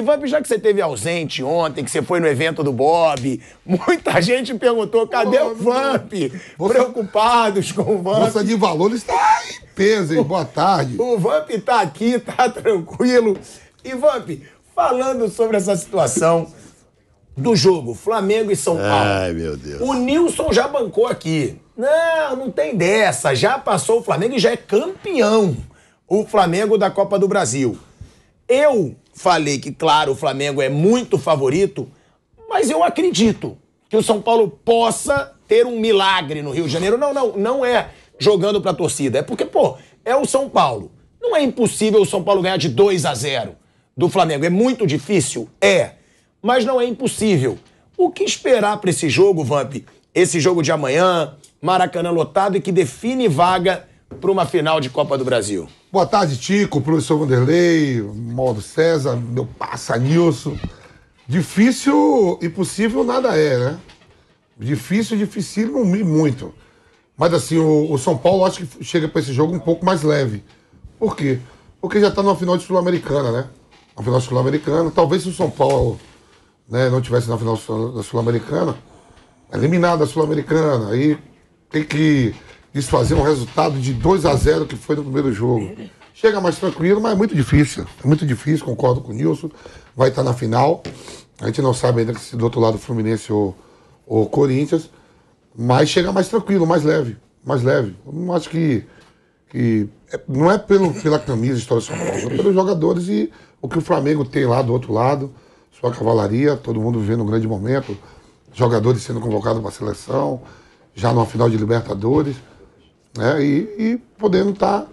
vamp já que você teve ausente ontem, que você foi no evento do Bob, muita gente perguntou: cadê o Vamp? Preocupados com o Vamp. Bolsa de valor está em peso, hein? Boa tarde. O Vamp está aqui, está tranquilo. vamp falando sobre essa situação do jogo Flamengo e São Paulo. Ai, meu Deus. O Nilson já bancou aqui. Não, não tem dessa. Já passou o Flamengo e já é campeão o Flamengo da Copa do Brasil. Eu falei que, claro, o Flamengo é muito favorito, mas eu acredito que o São Paulo possa ter um milagre no Rio de Janeiro. Não, não, não é jogando para a torcida. É porque, pô, é o São Paulo. Não é impossível o São Paulo ganhar de 2 a 0 do Flamengo. É muito difícil? É. Mas não é impossível. O que esperar para esse jogo, Vamp? Esse jogo de amanhã, Maracanã lotado e que define vaga para uma final de Copa do Brasil. Boa tarde, Tico, professor Vanderlei, Mauro César, meu passa Nilson. Difícil e possível nada é, né? Difícil, dificílimo e muito. Mas assim, o, o São Paulo acho que chega para esse jogo um pouco mais leve. Por quê? Porque já está na final de Sul-Americana, né? Na final Sul-Americana. Talvez se o São Paulo né, não tivesse na final da Sul-Americana, eliminado da Sul-Americana, aí tem que desfazer um resultado de 2 a 0 que foi no primeiro jogo. Chega mais tranquilo, mas é muito difícil. É muito difícil, concordo com o Nilson. Vai estar na final. A gente não sabe ainda se do outro lado Fluminense ou, ou Corinthians. Mas chega mais tranquilo, mais leve. Mais leve. Eu não acho que. que é, não é pelo, pela camisa história de São Paulo, é pelos jogadores e o que o Flamengo tem lá do outro lado. Sua cavalaria, todo mundo vivendo um grande momento. Jogadores sendo convocados para a seleção, já numa final de Libertadores né? E, e podendo estar tá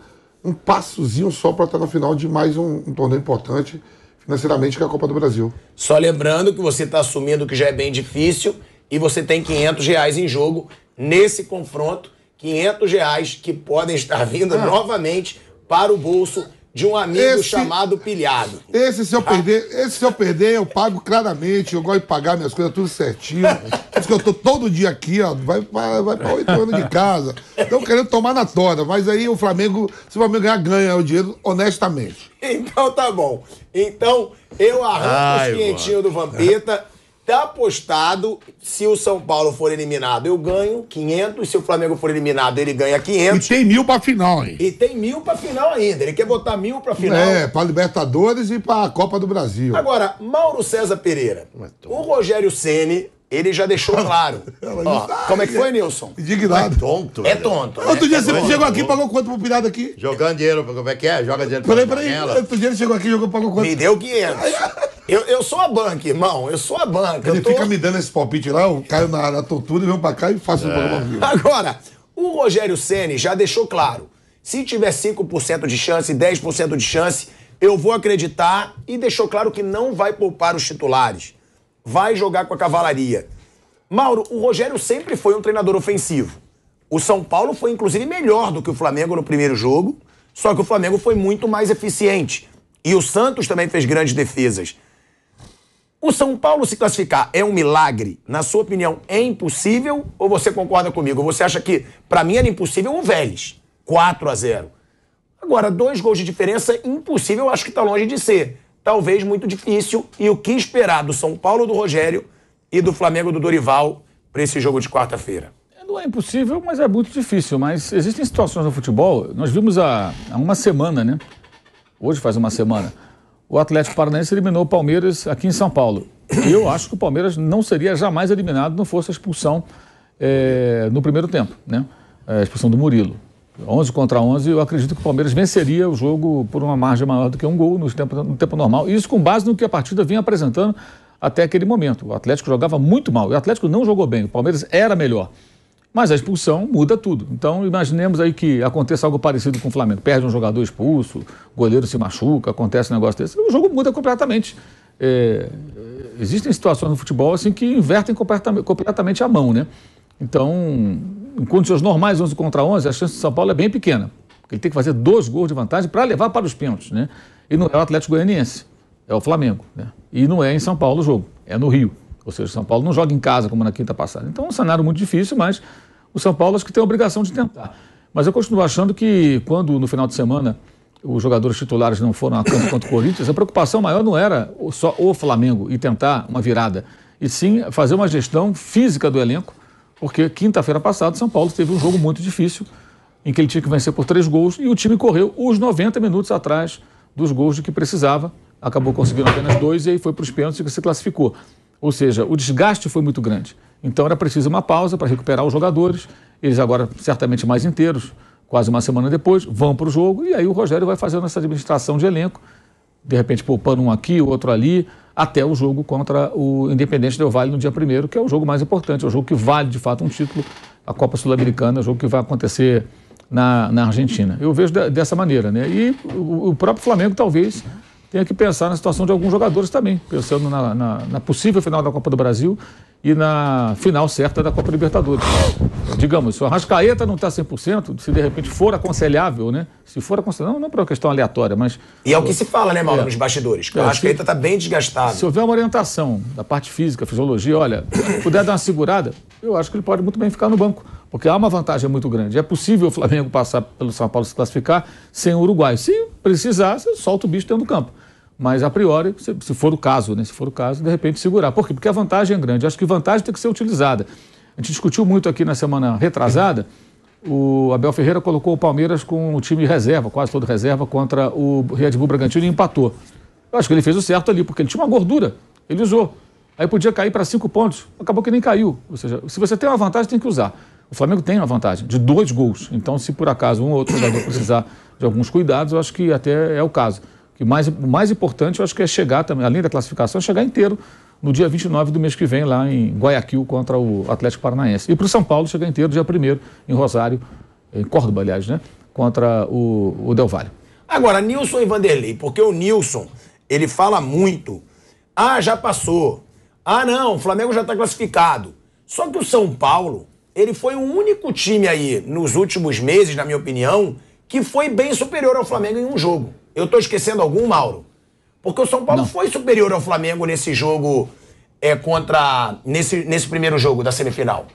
um passozinho só para estar tá na final de mais um, um torneio importante financeiramente que é a Copa do Brasil. Só lembrando que você está assumindo que já é bem difícil e você tem 500 reais em jogo nesse confronto, 500 reais que podem estar vindo ah. novamente para o bolso de um amigo esse, chamado Pilhado. Esse se eu ah. perder, esse se eu perder, eu pago claramente. Eu gosto de pagar minhas coisas tudo certinho. Por isso que eu tô todo dia aqui, ó. Vai, vai, vai pra oito anos de casa. Então querendo tomar na toda. Mas aí o Flamengo, se o Flamengo ganhar, ganha o dinheiro honestamente. Então tá bom. Então eu arranco Ai, os quentinhos do Vampeta. Tá apostado, se o São Paulo for eliminado, eu ganho 500. Se o Flamengo for eliminado, ele ganha 500. E tem mil pra final, hein? E tem mil pra final ainda. Ele quer botar mil pra final. É, pra Libertadores e pra Copa do Brasil. Agora, Mauro César Pereira. O Rogério Ceni ele já deixou claro. Ó, ah, como é que foi, é Nilson? Indignado. É tonto. É tonto. Outro né? dia você é chegou aqui, pagou quanto pro pirata aqui? Jogando dinheiro, como é que é? Joga dinheiro pra Peraí, peraí. Outro dia ele chegou aqui, jogou, pagou quanto? Me deu 500. Eu, eu sou a banca, irmão. Eu sou a banca. Ele tô... fica me dando esse palpite lá, eu caio na, na tortura e venho pra cá e faço é. um programa Agora, o Rogério Ceni já deixou claro. Se tiver 5% de chance, 10% de chance, eu vou acreditar e deixou claro que não vai poupar os titulares vai jogar com a cavalaria. Mauro, o Rogério sempre foi um treinador ofensivo. O São Paulo foi, inclusive, melhor do que o Flamengo no primeiro jogo, só que o Flamengo foi muito mais eficiente. E o Santos também fez grandes defesas. O São Paulo se classificar é um milagre? Na sua opinião, é impossível? Ou você concorda comigo? Você acha que, para mim, era impossível o Vélez? 4 a 0 Agora, dois gols de diferença, impossível, eu acho que está longe de ser talvez muito difícil. E o que esperar do São Paulo do Rogério e do Flamengo do Dorival para esse jogo de quarta-feira? Não é impossível, mas é muito difícil. Mas existem situações no futebol. Nós vimos há, há uma semana, né? Hoje faz uma semana. O Atlético Paranaense eliminou o Palmeiras aqui em São Paulo. E eu acho que o Palmeiras não seria jamais eliminado não fosse a expulsão é, no primeiro tempo, né? A expulsão do Murilo. 11 contra 11, eu acredito que o Palmeiras venceria o jogo por uma margem maior do que um gol no tempo, no tempo normal. Isso com base no que a partida vinha apresentando até aquele momento. O Atlético jogava muito mal. O Atlético não jogou bem. O Palmeiras era melhor. Mas a expulsão muda tudo. Então, imaginemos aí que aconteça algo parecido com o Flamengo. Perde um jogador expulso, goleiro se machuca, acontece um negócio desse. O jogo muda completamente. É... é existem situações no futebol assim que invertem completamente a mão, né? Então, em condições normais, 11 contra 11, a chance do São Paulo é bem pequena. Porque ele tem que fazer dois gols de vantagem para levar para os pênaltis, né? E não é o Atlético Goianiense, é o Flamengo, né? E não é em São Paulo o jogo, é no Rio. Ou seja, o São Paulo não joga em casa como na quinta passada. Então é um cenário muito difícil, mas o São Paulo acho que tem a obrigação de tentar. Mas eu continuo achando que quando no final de semana os jogadores titulares não foram a campo contra o Corinthians, a preocupação maior não era só o Flamengo e tentar uma virada, e sim fazer uma gestão física do elenco porque quinta-feira passada, São Paulo teve um jogo muito difícil, em que ele tinha que vencer por três gols e o time correu os 90 minutos atrás dos gols de que precisava. Acabou conseguindo apenas dois e aí foi para os pênaltis e se classificou. Ou seja, o desgaste foi muito grande. Então era preciso uma pausa para recuperar os jogadores. Eles agora certamente mais inteiros, quase uma semana depois, vão para o jogo e aí o Rogério vai fazendo essa administração de elenco, de repente poupando um aqui, o outro ali, até o jogo contra o Independente Del Vale no dia primeiro, que é o jogo mais importante, é o jogo que vale de fato um título, a Copa Sul-Americana, é o jogo que vai acontecer na, na Argentina. Eu vejo de, dessa maneira, né? E o, o, próprio Flamengo talvez tenha que pensar na situação de alguns jogadores também, pensando na, na, na possível final da Copa do Brasil e na final certa da Copa Libertadores. Digamos, se o Arrascaeta não está 100%, se de repente for aconselhável, né? Se for aconselhável, não, não é para uma questão aleatória, mas... E é o que se fala, né, Mauro, é, nos bastidores, que o é, Arrascaeta está bem desgastado. Se houver uma orientação da parte física, fisiologia, olha, puder dar uma segurada, eu acho que ele pode muito bem ficar no banco, porque há uma vantagem muito grande. É possível o Flamengo passar pelo São Paulo se classificar sem o Uruguai. Se precisar, você solta o bicho dentro do campo mas a priori, se, se for o caso, né? se for o caso, de repente segurar. Por quê? Porque a vantagem é grande. acho que vantagem tem que ser utilizada. A gente discutiu muito aqui na semana retrasada. O Abel Ferreira colocou o Palmeiras com o time reserva, quase todo reserva, contra o Red Bull Bragantino e empatou. Eu acho que ele fez o certo ali, porque ele tinha uma gordura, ele usou. Aí podia cair para cinco pontos, acabou que nem caiu. Ou seja, se você tem uma vantagem, tem que usar. O Flamengo tem uma vantagem de dois gols. Então, se por acaso um ou outro jogador precisar de alguns cuidados, eu acho que até é o caso que mais, o mais importante eu acho que é chegar também, além da classificação, é chegar inteiro no dia 29 do mês que vem, lá em Guayaquil, contra o Atlético Paranaense. E para o São Paulo chegar inteiro dia 1 em Rosário, em Córdoba, aliás, né? Contra o, o Del Valle. Agora, Nilson e Vanderlei, porque o Nilson, ele fala muito. Ah, já passou. Ah, não, o Flamengo já está classificado. Só que o São Paulo, ele foi o único time aí, nos últimos meses, na minha opinião, que foi bem superior ao Flamengo em um jogo. Eu estou esquecendo algum, Mauro? Porque o São Paulo Não. foi superior ao Flamengo nesse jogo é, contra. Nesse, nesse primeiro jogo da semifinal.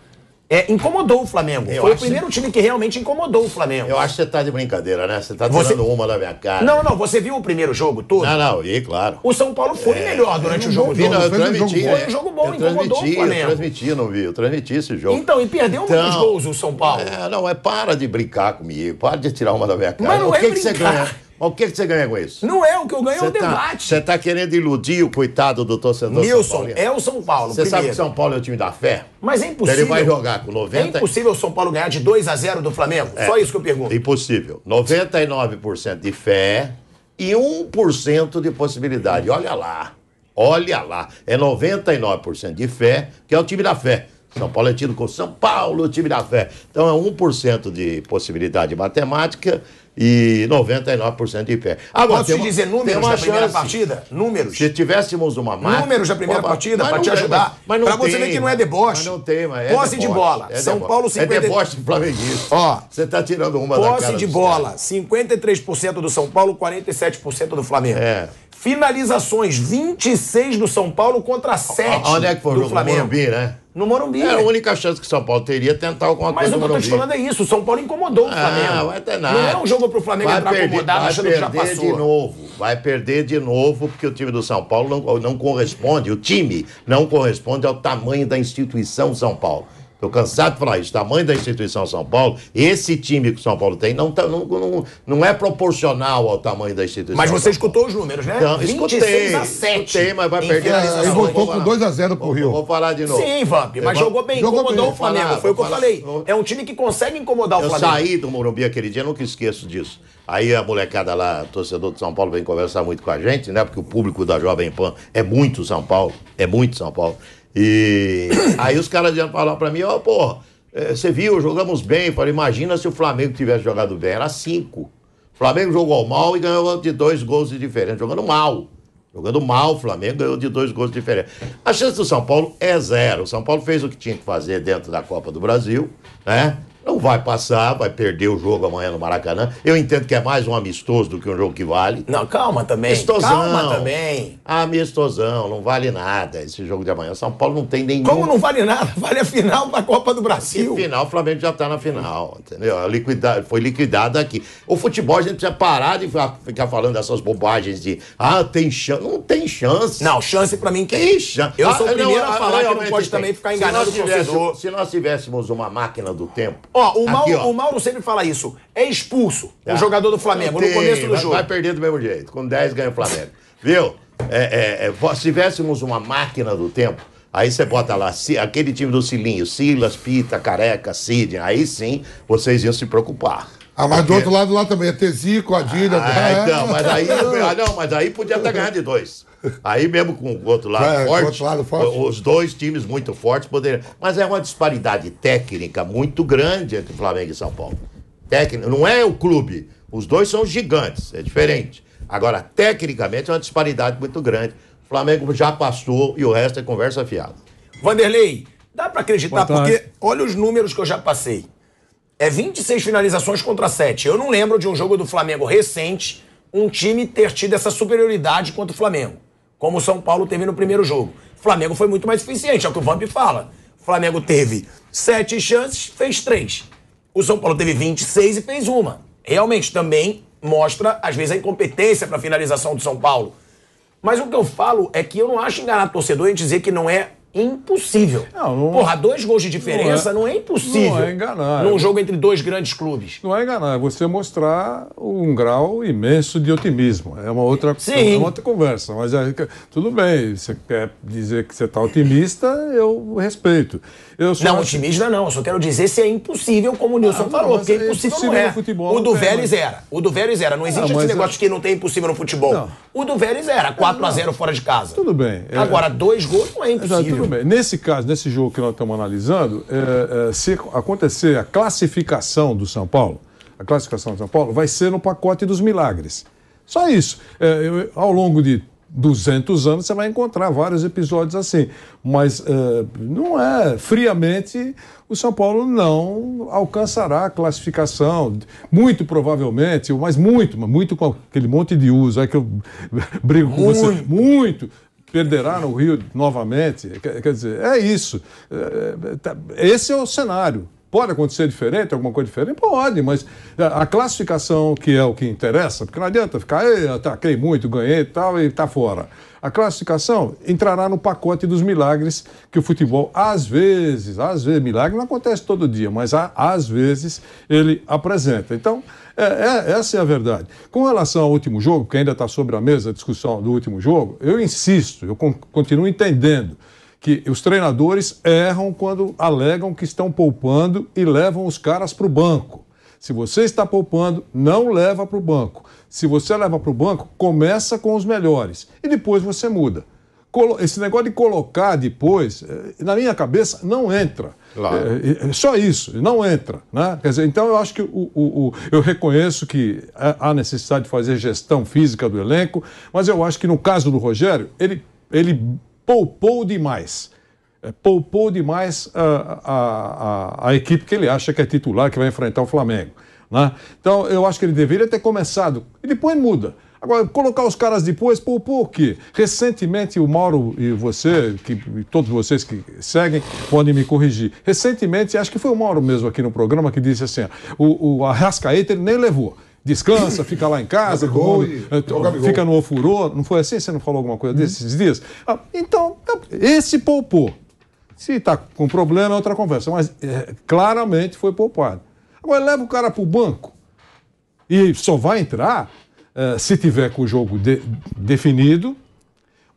É, incomodou o Flamengo. Eu foi o primeiro que... time que realmente incomodou o Flamengo. Eu acho que você tá de brincadeira, né? Você tá você... tirando uma da minha cara. Não, não, você viu o primeiro jogo todo? Não, não, e claro. O São Paulo foi é... melhor durante é o jogo vi, todo. Não, eu transmiti, foi né? um jogo bom, eu incomodou o Flamengo. Eu transmiti, não vi, eu transmiti esse jogo. Então, e perdeu então, muitos gols o São Paulo. É, não, é para de brincar comigo, para de tirar uma da minha cara. Mas não o que, é que você ganha? O que, que você ganha com isso? Não é o que eu ganho, é o tá, debate. Você está querendo iludir o coitado do torcedor Nilson, é o São Paulo. Você sabe que São Paulo é o time da fé? Mas é impossível. Ele vai jogar com 90. É impossível o São Paulo ganhar de 2 a 0 do Flamengo? É, Só isso que eu pergunto. Impossível. 99% de fé e 1% de possibilidade. Olha lá. Olha lá. É 99% de fé, que é o time da fé. São Paulo é tido como São Paulo, o time da fé. Então é 1% de possibilidade matemática e 99% de pé. Agora, Posso te uma, dizer números da chance. primeira partida? Números. Se tivéssemos uma máquina... Números da primeira Opa, partida para te ajudar. Mas, mas para você ver que não é deboche. Mas não tem, mas é Posse deboche, de bola. É São Paulo 53%. É deboche flamenguista. Ó, você tá tirando uma posse da Posse de bola, 53% do São Paulo, 47% do Flamengo. É. Finalizações, 26 do São Paulo contra 7 o, Onde é que foi do o Flamengo. Morumbi, né? no Morumbi. Era é a única chance que o São Paulo teria é tentar alguma Mas coisa. Mas o que eu estou te falando é isso: o São Paulo incomodou o Flamengo. Vai ter nada. Não é um jogo para o Flamengo vai entrar perder, acomodado vai achando perder que já passou. de novo. Vai perder de novo, porque o time do São Paulo não, não corresponde, o time não corresponde ao tamanho da instituição São Paulo. Estou cansado de falar isso. Tamanho da instituição São Paulo, esse time que o São Paulo tem não, tá, não, não, não é proporcional ao tamanho da instituição. Mas você escutou os números, né? Então, escutei. A 7 escutei, mas vai perder a E voltou com 2x0 pro Rio. Vou, vou falar de novo. Sim, Vamp, mas jogou bem, jogou incomodou bem. o Flamengo. Falar, foi o que eu falei. Vou... É um time que consegue incomodar eu o Flamengo. Eu saí do Morumbi aquele dia, nunca esqueço disso. Aí a molecada lá, torcedor de São Paulo, vem conversar muito com a gente, né? Porque o público da Jovem Pan é muito São Paulo, é muito São Paulo. E aí os caras iam falar para mim, ó, oh, porra, é, você viu, jogamos bem. Eu falei, imagina se o Flamengo tivesse jogado bem, era cinco. O Flamengo jogou mal e ganhou de dois gols de diferença, jogando mal. Jogando mal, o Flamengo ganhou de dois gols de diferença. A chance do São Paulo é zero. O São Paulo fez o que tinha que fazer dentro da Copa do Brasil, né? Não vai passar, vai perder o jogo amanhã no Maracanã. Eu entendo que é mais um amistoso do que um jogo que vale. Não, calma também. Amistosão. Calma também. Amistosão, não vale nada esse jogo de amanhã. São Paulo não tem nenhum. Como não vale nada? Vale a final da Copa do Brasil. E final, o Flamengo já tá na final, entendeu? Foi liquidado aqui. O futebol a gente precisa parar de ficar falando dessas bobagens de ah, tem chance. Não tem chance. Não, chance para mim que tem chance. Eu sou ah, o primeiro não, a ah, falar que ah, não pode tem. também ficar enganado se nós, se nós tivéssemos uma máquina do tempo, Ó, o, Mauro, ó. o Mauro sempre fala isso. É expulso tá. o jogador do Flamengo no começo do jogo. Vai perder do mesmo jeito. Com 10 ganha o Flamengo. Viu? É, é, é, se tivéssemos uma máquina do tempo, aí você bota lá aquele time do Silinho, Silas, Pita, Careca, Sidney, aí sim vocês iam se preocupar. Ah, mas do outro lado lá também, é tesico Adilha. Ah, é. então, mas aí, ah, não, mas aí podia até ganhar de dois. Aí mesmo com o outro lado, é, forte, outro lado forte, os dois times muito fortes poderiam. Mas é uma disparidade técnica muito grande entre Flamengo e São Paulo. Técnico, não é o clube. Os dois são gigantes, é diferente. Agora, tecnicamente, é uma disparidade muito grande. O Flamengo já passou e o resto é conversa fiada. Vanderlei, dá para acreditar, porque olha os números que eu já passei. É 26 finalizações contra 7. Eu não lembro de um jogo do Flamengo recente um time ter tido essa superioridade contra o Flamengo, como o São Paulo teve no primeiro jogo. O Flamengo foi muito mais eficiente, é o que o Vamp fala. O Flamengo teve sete chances, fez três. O São Paulo teve 26 e fez uma. Realmente também mostra, às vezes, a incompetência para a finalização do São Paulo. Mas o que eu falo é que eu não acho enganar torcedor em dizer que não é é impossível. Não, não... Porra, é. dois gols de diferença não é, não é impossível. Não é enganar. Num jogo entre dois grandes clubes. Não é enganar, é você mostrar um grau imenso de otimismo. É uma outra, é Sim. É uma outra conversa. Mas é, tudo bem, você quer dizer que você está otimista, eu respeito. Eu não, otimista não, só quero dizer se é impossível, como o Nilson ah, falou, porque impossível, impossível, não é. Futebol, o do Vélez mas... era. O do Vélez era. Não existe ah, esse negócio que não tem impossível no futebol. O do Vélez era, 4x0 fora de casa. Tudo bem. Agora, dois gols não é impossível. Tudo Nesse caso, nesse jogo que nós estamos analisando, é, é, se acontecer a classificação do São Paulo, a classificação do São Paulo vai ser no pacote dos milagres. Só isso. É, eu, ao longo de 200 anos você vai encontrar vários episódios assim. Mas é, não é. Friamente, o São Paulo não alcançará a classificação. Muito provavelmente, mas muito, mas muito com aquele monte de uso. É que eu brigo com muito. você. Muito perderá no Rio novamente. Quer dizer, é isso. É, tá, esse é o cenário. Pode acontecer diferente, alguma coisa diferente? Pode, mas a classificação que é o que interessa, porque não adianta ficar, eu ataquei muito, ganhei e tal, e está fora. A classificação entrará no pacote dos milagres que o futebol, às vezes, às vezes, milagre não acontece todo dia, mas às vezes ele apresenta. Então, é, é, essa é a verdade. Com relação ao último jogo, que ainda está sobre a mesa a discussão do último jogo, eu insisto, eu continuo entendendo que os treinadores erram quando alegam que estão poupando e levam os caras para o banco. Se você está poupando, não leva para o banco. Se você leva para o banco, começa com os melhores e depois você muda esse negócio de colocar depois, eh, na minha cabeça, não entra. Claro. É, é, só isso, não entra. Né? Quer dizer, então eu acho que o, o, o, eu reconheço que há necessidade de fazer gestão física do elenco, mas eu acho que no caso do Rogério, ele, ele poupou demais. É, poupou demais a, a, a, a equipe que ele acha que é titular, que vai enfrentar o Flamengo. Né? Então eu acho que ele deveria ter começado. E depois muda. Agora, colocar os caras depois, por, por quê? Recentemente, o Mauro e você, que, e todos vocês que seguem, podem me corrigir. Recentemente, acho que foi o Mauro mesmo aqui no programa que disse assim: o, o Arrascaeta ele nem levou descansa, fica lá em casa, eh, Gabigol, fica no ofurô. Não foi assim? Você não falou alguma coisa uhum. desses hum. dias? Ah, então, tá, esse poupou. Se está com problema, é outra conversa. Mas é, claramente foi poupado. Agora leva o cara para o banco e só vai entrar eh, se tiver com o jogo de, definido,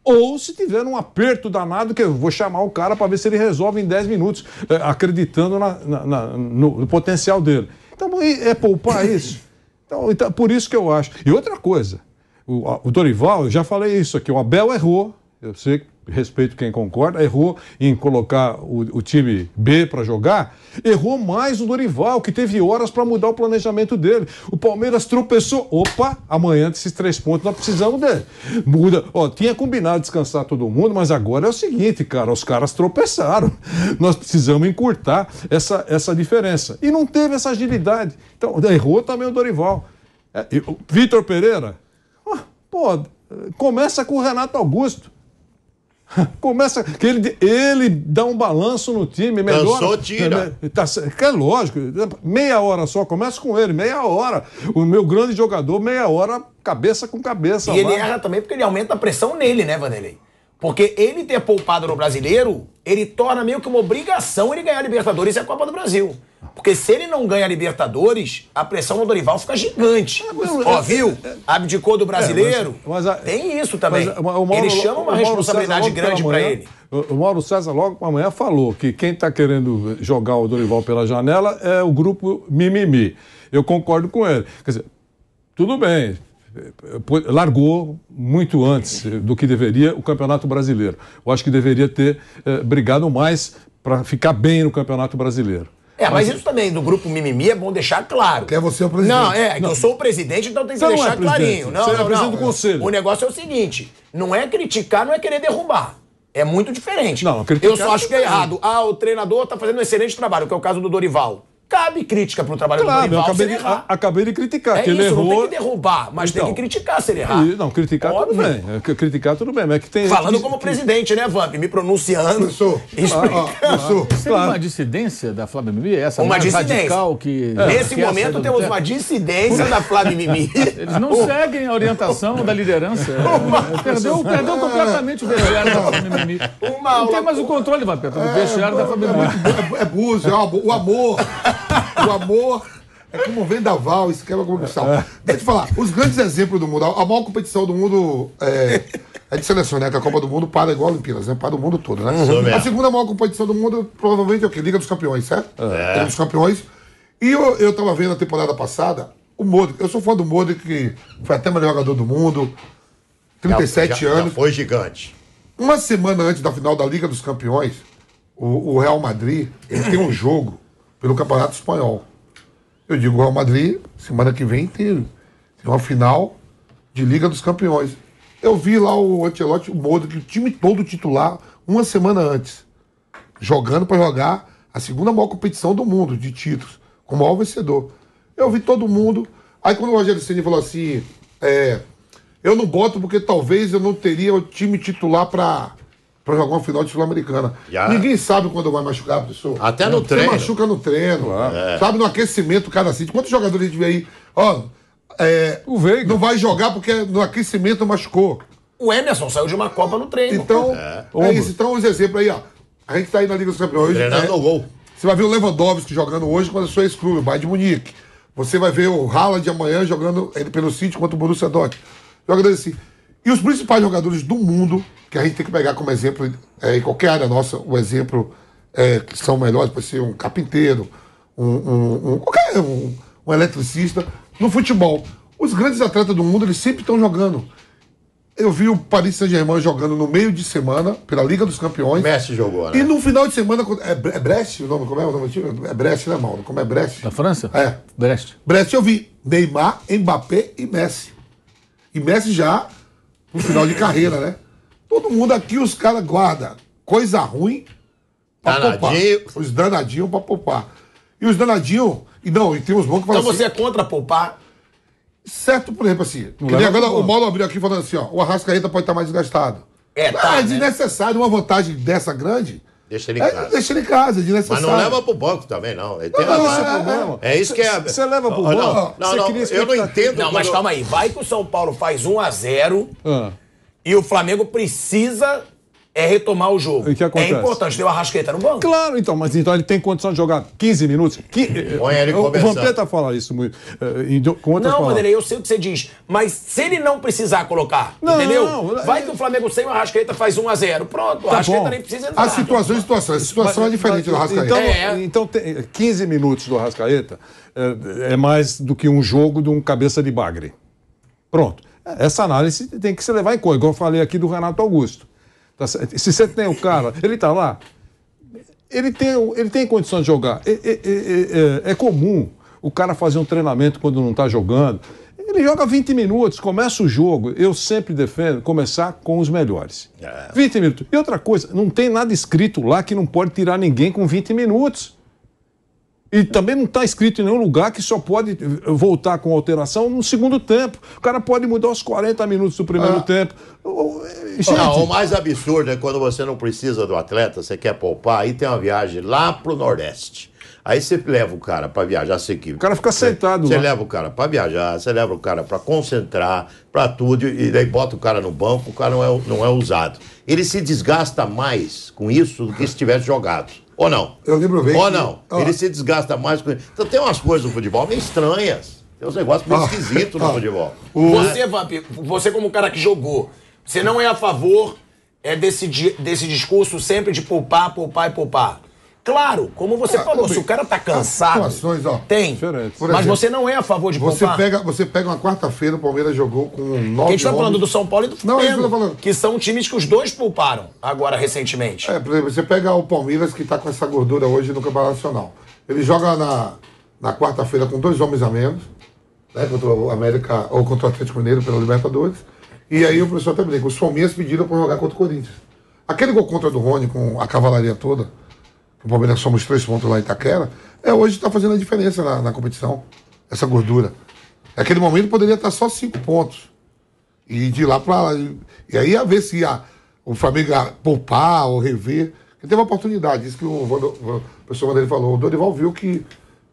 ou se tiver um aperto danado, que eu vou chamar o cara para ver se ele resolve em 10 minutos, eh, acreditando na, na, na, no, no, potencial dele. Então, é poupar isso? Então, então, por isso que eu acho. E outra coisa, o, o Dorival, eu já falei isso aqui, o Abel errou, eu sei que respeito quem concorda, errou em colocar o, o time B para jogar, errou mais o Dorival, que teve horas para mudar o planejamento dele. O Palmeiras tropeçou. Opa, amanhã desses três pontos nós precisamos dele. Muda. Ó, tinha combinado descansar todo mundo, mas agora é o seguinte, cara, os caras tropeçaram. Nós precisamos encurtar essa, essa diferença. E não teve essa agilidade. Então, errou também o Dorival. É, Vitor Pereira, ah, pô, começa com o Renato Augusto. Começa. Que ele, ele dá um balanço no time. melhor Cansou, tira. É, tá, é lógico. Meia hora só. Começa com ele, meia hora. O meu grande jogador, meia hora, cabeça com cabeça. E lá. ele erra também porque ele aumenta a pressão nele, né, Vanderlei? Porque ele ter poupado no brasileiro ele torna meio que uma obrigação ele ganhar a Libertadores e a Copa do Brasil. Porque se ele não ganha a Libertadores, a pressão no Dorival fica gigante. Ah, mas, é, viu? É, é. Abdicou do brasileiro. É, mas, mas a, tem isso também. Mas, Mauro, ele chama uma responsabilidade grande para ele. O Mauro César logo para amanhã falou que quem está querendo jogar o Dorival pela janela é o grupo Mimimi. Eu concordo com ele. Quer dizer, tudo bem, largou muito antes do que deveria o Campeonato Brasileiro. Eu acho que deveria ter eh, brigado mais para ficar bem no Campeonato Brasileiro. É, mas isso também, do grupo Mimimi, é bom deixar claro. Que é você o presidente. Não, é, não. eu sou o presidente, então tem que você deixar é clarinho. Não, você não, é presidente não. do conselho. O negócio é o seguinte, não é criticar, não é querer derrubar. É muito diferente. Não, criticar... Eu só é acho que é errado. Ah, o treinador está fazendo um excelente trabalho, que é o caso do Dorival cabe crítica para o trabalho claro, do Dorival. Eu acabei, se ele errar. A, acabei de criticar. É que isso, ele errou. não tem que derrubar, mas então, tem que então, criticar se ele errar. não, criticar é Óbvio. tudo bem. É, criticar tudo bem, mas é que tem. Falando que, como que... presidente, né, Vamp? Me pronunciando. Eu sou. Explicando. Ah, ah, sou. Claro. uma dissidência da Flávia Mimi? Essa uma dissidência. radical que. É. Nesse que momento temos uma dissidência da Flávia Mimi. Eles não seguem a orientação da liderança. É, perdeu, perdeu completamente o vestiário da Flávia Mimi. Uma, não tem mais o controle, Vampeta, O vestiário da Flávia Mimi. É, abuso, é, o amor. o amor é como um vendaval, isso quebra como um sal. Deixa eu te falar, os grandes exemplos do mundo, a maior competição do mundo é, é de seleção, né? Que a Copa do Mundo para igual a Olimpíadas, né? Para o mundo todo, né? Uhum. A segunda maior competição do mundo provavelmente é o quê? Liga dos Campeões, certo? É. Liga dos Campeões. E eu, eu tava vendo a temporada passada, o Modric, eu sou fã do Modric, que foi até melhor jogador do mundo, 37 já, já, anos. Já foi gigante. Uma semana antes da final da Liga dos Campeões, o, o Real Madrid, ele tem um jogo pelo Campeonato Espanhol. Eu digo, o Real Madrid, semana que vem, tem, tem uma final de Liga dos Campeões. Eu vi lá o Antelote, o Modric, o time todo titular, uma semana antes, jogando para jogar a segunda maior competição do mundo de títulos, como maior vencedor. Eu vi todo mundo. Aí quando o Rogério Ceni falou assim, é, eu não boto porque talvez eu não teria o time titular para para jogar uma final de Sul-Americana. Yeah. Ninguém sabe quando vai machucar, professor. Até no Você treino. Você machuca no treino. Ah. É. é. Sabe, no aquecimento, cara assim. Quantos jogadores a gente vê aí? Ó, é, o Veiga. Não vai jogar porque no aquecimento machucou. O Emerson saiu de uma Copa no treino. Então, é, é isso. Então, os exemplos aí, ó. A gente tá aí na Liga dos Campeões. Treinando é, gol. Você vai ver o Lewandowski jogando hoje contra o seu ex-clube, o Bayern de Munique. Você vai ver o Haaland amanhã jogando ele pelo City contra o Borussia Dortmund. Jogadores assim e os principais jogadores do mundo, que a gente tem que pegar como exemplo é, em qualquer área nossa, o exemplo é, que são melhores, pode ser um carpinteiro, um, um, um qualquer um, um eletricista, no futebol. Os grandes atletas do mundo, eles sempre estão jogando. Eu vi o Paris Saint-Germain jogando no meio de semana pela Liga dos Campeões. Messi jogou, né? E no final de semana. É, é Brest o nome? Como é o nome do time? É Brest, né, Mauro? Como é Brest? Da França? É. Brest. Brest eu vi. Neymar, Mbappé e Messi. E Messi já pro final de carreira, né? Todo mundo aqui, os caras guardam coisa ruim pra Danadinho. poupar. Os danadinhos pra poupar. E os danadinhos. E não, e tem uns bons que falam Então assim, você é contra poupar? Certo, por exemplo, assim. Que agora o Mauro abriu aqui falando assim, ó. O Arrascaeta pode estar mais desgastado. É, tá, Mas ah, é né? desnecessário uma vantagem dessa grande. É, deixa ele em casa. É, deixa ele em casa, de Mas não leva pro banco também, não. Ele tem não, não, é, problema. é isso que é. Você leva pro banco? Não, não, não, não eu não entendo. Não, mas calma aí. Vai que o São Paulo faz 1 x 0 ah. e o Flamengo precisa é retomar o jogo. é importante, deu a rascaeta no banco. Claro, então, mas então ele tem condição de jogar 15 minutos. Que, Põe ele eh, eh, o Vampeta tá fala isso muito. Eh, com não, Wanderlei, eu sei o que você diz. Mas se ele não precisar colocar, não, entendeu? Não, Vai é... que o Flamengo sem o Arrascaeta faz 1 a 0 Pronto, tá Arrascaeta bom. nem precisa entrar. As situações, situações. A situação é mas, é diferente mas, do então, Arrascaeta. Então, é. é. então 15 minutos do Arrascaeta é, é mais do que um jogo de um cabeça de bagre. Pronto. Essa análise tem que se levar em conta, igual eu falei aqui do Renato Augusto. Tá Se você tem o cara, ele está lá, ele tem, ele tem condição de jogar. É, é, é, é comum o cara fazer um treinamento quando não está jogando. Ele joga 20 minutos, começa o jogo. Eu sempre defendo começar com os melhores. 20 é. minutos. E outra coisa, não tem nada escrito lá que não pode tirar ninguém com 20 minutos. E também não está escrito em nenhum lugar que só pode voltar com alteração no segundo tempo. O cara pode mudar os 40 minutos do primeiro ah. tempo. Ah, gente... Não, o mais absurdo é quando você não precisa do atleta, você quer poupar, aí tem uma viagem lá pro Nordeste. Aí você leva o cara para viajar, você que... O cara fica sentado. Você, você leva o cara para viajar, você leva o cara para concentrar, para tudo, e daí bota o cara no banco, o cara não é, não é usado. Ele se desgasta mais com isso do que se tivesse jogado. Ou não? Eu lembro bem. Ou que... não? Ah. Ele se desgasta mais com. Então tem umas coisas no futebol meio estranhas. Tem uns negócios meio ah. esquisitos no ah. futebol. O... Você, Vamp, você como cara que jogou, você não é a favor é desse, desse discurso sempre de poupar, poupar e poupar? Claro, como você ah, falou, se o cara tá cansado. Situações, ó, tem. Exemplo, mas você não é a favor de você poupar. Pega, você pega uma quarta-feira, o Palmeiras jogou com nove. A gente tá falando do São Paulo e do é Flamengo. Não, que falando. Que são times que os dois pouparam agora recentemente. É, por exemplo, você pega o Palmeiras que tá com essa gordura hoje no Campeonato Nacional. Ele joga na, na quarta-feira com dois homens a menos, né? Contra o América ou contra o Atlético Mineiro pela Libertadores. E aí o professor também. os Palmeiras pediram para jogar contra o Corinthians. Aquele gol contra do Rony com a cavalaria toda o Palmeiras somos três pontos lá em Itaquera, é, hoje está fazendo a diferença na, na, competição, essa gordura. Naquele momento poderia estar só cinco pontos. E de lá para lá. E aí a ver se ia, o Flamengo ia poupar ou rever. Porque teve uma oportunidade, isso que o, Vando, o professor Vanderlei falou. O Dorival viu que.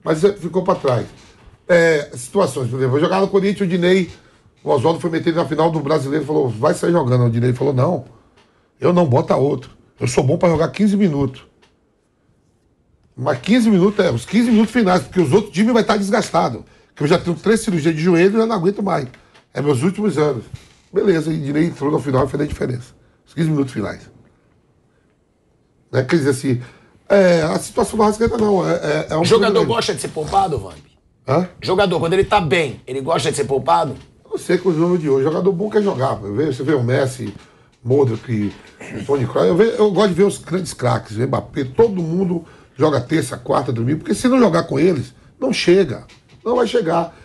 Mas ficou para trás. É, situações, por exemplo, jogar no Corinthians, o Dinei, o Oswaldo foi metido na final do brasileiro, falou, vai sair jogando. O Dinei falou, não, eu não, bota outro. Eu sou bom para jogar 15 minutos. Mas 15 minutos, é, os 15 minutos finais, porque os outros times vai estar desgastado. Que eu já tenho três cirurgias de joelho e já não aguento mais. É meus últimos anos. Beleza, e direito entrou no final e fez a diferença. Os 15 minutos finais. Né? Quer dizer assim, é, a situação do Arrascaeta não. É, é, é um o jogador problema. gosta de ser poupado, Vamp? Hã? Jogador, quando ele tá bem, ele gosta de ser poupado? Eu não sei com o jogo de hoje. Jogador bom quer jogar. você vê o Messi, Modric, Tony Kroos. Eu, eu gosto de ver os grandes craques, o Mbappé, todo mundo joga terça, quarta, domingo, porque se não jogar com eles, não chega. Não vai chegar.